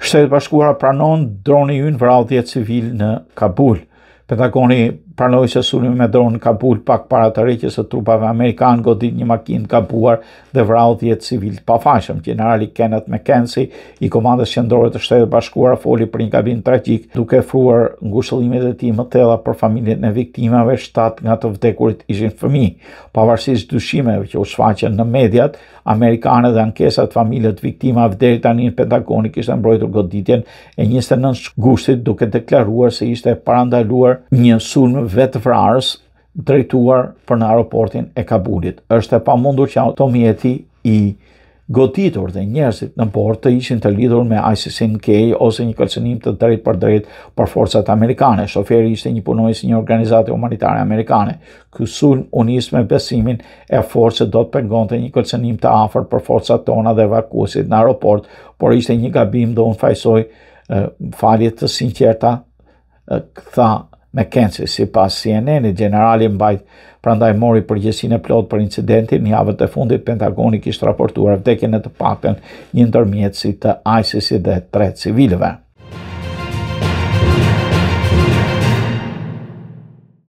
Shtetë bashkuara pranon droni ju në vrathjet civil në Kabul. Pentagoni pranoi se sulmi me dron Kabul pak para të rreqjes së trupave amerikan godit një makinë gabuar dhe vrau 10 civil të pafashëm. Generali Kenneth McKenzie i Komandës Qendrore të Shtetit Bashkuar foli për një kabinë tragjik, duke ofruar ngushëllimet e ti më të thella për familjet e viktimave, 7 nga të vdekurit ishin fëmijë. Pavarësisht dyshimeve që u shfaqen në mediat Amerikanë dhe ankesat familjeve të viktimave deri tani Pentagoni kishte mbrojtur goditjen e 29 gushtit duke deklaruar se ishte parandaluar një sulm vetëvrarës drejtuar për në aeroportin e Kabulit. Është e pa mundur që ato mjeti i goditur dhe njerëzit në port të ishin të lidhur me ISIS-K ose një këllësënim të drejt për drejt për forcat amerikane. Shoferi ishte një punojës një organizatë humanitare amerikane. Ky sulm u nis me besimin e forcës do të pengonte një këllësënim të afer për forcat tona dhe evakuesit në aeroport, por ishte një gabim do unë fajsoj faljet të sinqerta tha McKenzie, si pas CNN, i generali mbajt prandaj mori përgjësin e plot për incidentin, një avët e fundit Pentagoni kishtë raportuar vdekin e të pakën një ndërmjetësi të ISIS-i dhe tre civilëve.